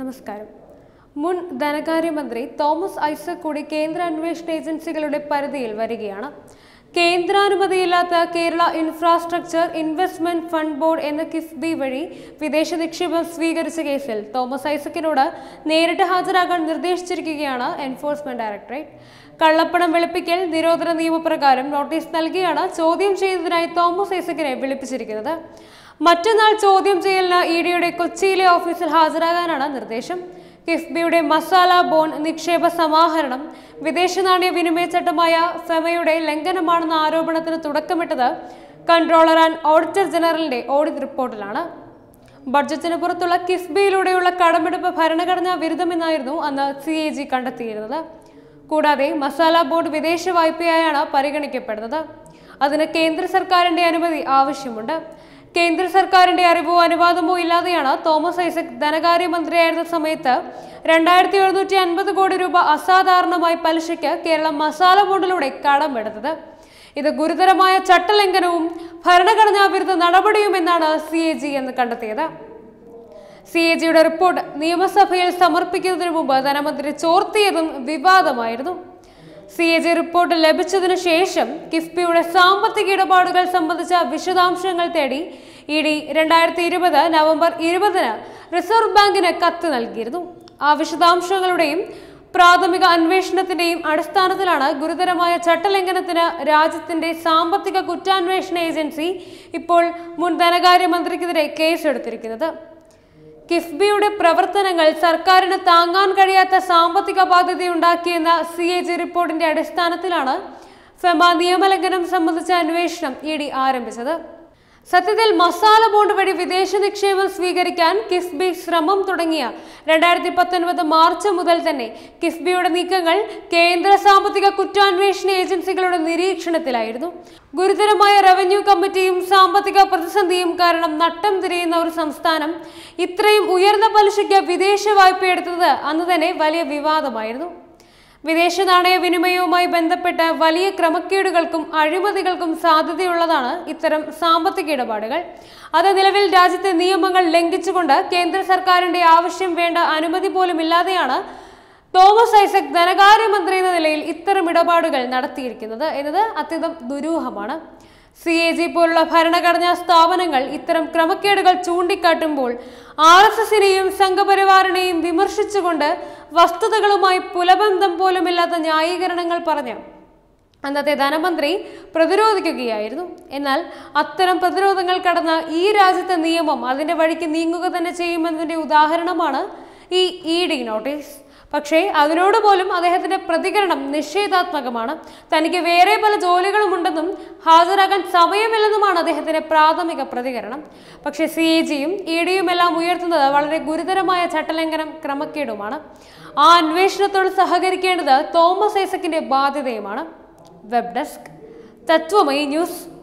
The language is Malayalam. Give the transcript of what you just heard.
നമസ്കാരം മുൻ ധനകാര്യമന്ത്രി തോമസ് ഐസക് കൂടി കേന്ദ്ര അന്വേഷണ ഏജൻസികളുടെ പരിധിയിൽ വരികയാണ് കേന്ദ്രാനുമതിയില്ലാത്ത Kerala infrastructure investment fund board എന്ന കിഫ്ബി വഴി വിദേശ നിക്ഷേപം സ്വീകരിച്ച കേസിൽ തോമസ് ഐസക്കിനോട് നേരിട്ട് ഹാജരാകാൻ നിർദ്ദേശിച്ചിരിക്കുകയാണ് എൻഫോഴ്സ്മെന്റ് ഡയറക്ടറേറ്റ് കള്ളപ്പണം വെളുപ്പിക്കൽ നിരോധന നിയമപ്രകാരം നോട്ടീസ് നൽകിയാണ് ചോദ്യം ചെയ്തതിനായി തോമസ് ഐസക്കിനെ വിളിപ്പിച്ചിരിക്കുന്നത് മറ്റന്നാൾ ചോദ്യം ചെയ്യലിന് ഇ ഡിയുടെ കൊച്ചിയിലെ ഓഫീസിൽ ഹാജരാകാനാണ് നിർദ്ദേശം കിഫ്ബിയുടെ മസാല ബോൺ നിക്ഷേപ സമാഹരണം വിദേശ നാണയ വിനിമയച്ചട്ടമായ ഫെമയുടെ ലംഘനമാണെന്ന ആരോപണത്തിന് തുടക്കമിട്ടത് കൺട്രോളർ ആൻഡ് ഓഡിറ്റർ ജനറലിന്റെ ഓഡിറ്റ് റിപ്പോർട്ടിലാണ് ബഡ്ജറ്റിന് പുറത്തുള്ള കിഫ്ബിയിലൂടെയുള്ള കടമെടുപ്പ് ഭരണഘടനാ വിരുദ്ധമെന്നായിരുന്നു അന്ന് സി എ ജി കണ്ടെത്തിയിരുന്നത് കൂടാതെ മസാല ബോർഡ് വിദേശ വായ്പയായാണ് പരിഗണിക്കപ്പെടുന്നത് അതിന് കേന്ദ്ര സർക്കാരിന്റെ അനുമതി ആവശ്യമുണ്ട് കേന്ദ്ര സർക്കാരിന്റെ അറിവോ അനുവാദമോ ഇല്ലാതെയാണ് തോമസ് ഐസക് ധനകാര്യമന്ത്രിയായിരുന്ന സമയത്ത് രണ്ടായിരത്തി എഴുന്നൂറ്റി അൻപത് കോടി രൂപ അസാധാരണമായി പലിശയ്ക്ക് കേരളം മസാല ബോണ്ടിലൂടെ കടമെടുത്തത് ഇത് ഗുരുതരമായ ചട്ടലംഘനവും ഭരണഘടനാ വിരുദ്ധ നടപടിയുമെന്നാണ് സി എ ജി എന്ന് കണ്ടെത്തിയത് സി എ ജിയുടെ റിപ്പോർട്ട് നിയമസഭയിൽ സമർപ്പിക്കുന്നതിന് മുമ്പ് ധനമന്ത്രി ചോർത്തിയതും വിവാദമായിരുന്നു സി എ ജി റിപ്പോർട്ട് ലഭിച്ചതിനു ശേഷം കിഫ്ബിയുടെ സാമ്പത്തിക ഇടപാടുകൾ സംബന്ധിച്ച വിശദാംശങ്ങൾ തേടി ഇ ഡി രണ്ടായിരത്തി ഇരുപത് നവംബർ ഇരുപതിന് റിസർവ് ബാങ്കിന് കത്ത് നൽകിയിരുന്നു ആ വിശദാംശങ്ങളുടെയും പ്രാഥമിക അന്വേഷണത്തിന്റെയും അടിസ്ഥാനത്തിലാണ് ഗുരുതരമായ ചട്ടലംഘനത്തിന് രാജ്യത്തിന്റെ സാമ്പത്തിക കുറ്റാന്വേഷണ ഏജൻസി ഇപ്പോൾ മുൻ ധനകാര്യമന്ത്രിക്കെതിരെ കേസെടുത്തിരിക്കുന്നത് കിഫ്ബിയുടെ പ്രവർത്തനങ്ങൾ സർക്കാരിന് താങ്ങാൻ കഴിയാത്ത സാമ്പത്തിക ബാധ്യതയുണ്ടാക്കിയെന്ന സി എ ജി റിപ്പോർട്ടിന്റെ അടിസ്ഥാനത്തിലാണ് ഫെമ നിയമലംഘനം സംബന്ധിച്ച അന്വേഷണം ഇ ഡി ആരംഭിച്ചത് സത്യത്തിൽ മസാല ബോണ്ട് വഴി വിദേശ നിക്ഷേപം സ്വീകരിക്കാൻ കിഫ്ബി ശ്രമം തുടങ്ങിയ രണ്ടായിരത്തി പത്തൊൻപത് മാർച്ച് മുതൽ തന്നെ കിഫ്ബിയുടെ നീക്കങ്ങൾ കേന്ദ്ര സാമ്പത്തിക കുറ്റാന്വേഷണ ഏജൻസികളുടെ നിരീക്ഷണത്തിലായിരുന്നു ഗുരുതരമായ റവന്യൂ കമ്മിറ്റിയും സാമ്പത്തിക പ്രതിസന്ധിയും കാരണം നട്ടം തിരിയുന്ന ഒരു സംസ്ഥാനം ഇത്രയും ഉയർന്ന പലിശയ്ക്ക് വിദേശ വായ്പയെടുത്തത് അന്ന് തന്നെ വലിയ വിവാദമായിരുന്നു വിദേശ നാണയ വിനിമയവുമായി ബന്ധപ്പെട്ട് വലിയ ക്രമക്കേടുകൾക്കും അഴിമതികൾക്കും സാധ്യതയുള്ളതാണ് ഇത്തരം സാമ്പത്തിക ഇടപാടുകൾ അത് നിലവിൽ രാജ്യത്തെ നിയമങ്ങൾ ലംഘിച്ചുകൊണ്ട് കേന്ദ്ര സർക്കാരിന്റെ ആവശ്യം വേണ്ട അനുമതി പോലും ഇല്ലാതെയാണ് തോമസ് ഐസക് ധനകാര്യമന്ത്രി എന്ന നിലയിൽ ഇത്തരം ഇടപാടുകൾ നടത്തിയിരിക്കുന്നത് എന്നത് അത്യന്തം ദുരൂഹമാണ് സി എ ജി പോലുള്ള ഭരണഘടനാ സ്ഥാപനങ്ങൾ ഇത്തരം ക്രമക്കേടുകൾ ചൂണ്ടിക്കാട്ടുമ്പോൾ ആർ എസ് എസിനെയും സംഘപരിവാറിനെയും വിമർശിച്ചുകൊണ്ട് വസ്തുതകളുമായി പുലബന്ധം പോലുമില്ലാത്ത ന്യായീകരണങ്ങൾ പറഞ്ഞു അന്നത്തെ ധനമന്ത്രി പ്രതിരോധിക്കുകയായിരുന്നു എന്നാൽ അത്തരം പ്രതിരോധങ്ങൾ കടന്ന ഈ രാജ്യത്തെ നിയമം അതിന്റെ വഴിക്ക് നീങ്ങുക തന്നെ ചെയ്യുമെന്നതിന്റെ ഉദാഹരണമാണ് ഈ ഇ ഡി നോട്ടീസ് പക്ഷേ അതിനോട് പോലും അദ്ദേഹത്തിന്റെ പ്രതികരണം നിഷേധാത്മകമാണ് തനിക്ക് വേറെ പല ജോലികളും ഉണ്ടെന്നും ഹാജരാകാൻ സമയമില്ലെന്നുമാണ് അദ്ദേഹത്തിന്റെ പ്രാഥമിക പ്രതികരണം പക്ഷേ സി എ ജിയും ഇ ഡിയും എല്ലാം ഉയർത്തുന്നത് വളരെ ഗുരുതരമായ ചട്ടലംഘനം ക്രമക്കേടുമാണ് ആ അന്വേഷണത്തോട് സഹകരിക്കേണ്ടത് തോമസ് ഐസക്കിന്റെ ബാധ്യതയുമാണ് വെബ് ഡെസ്ക് തത്വമയി ന്യൂസ്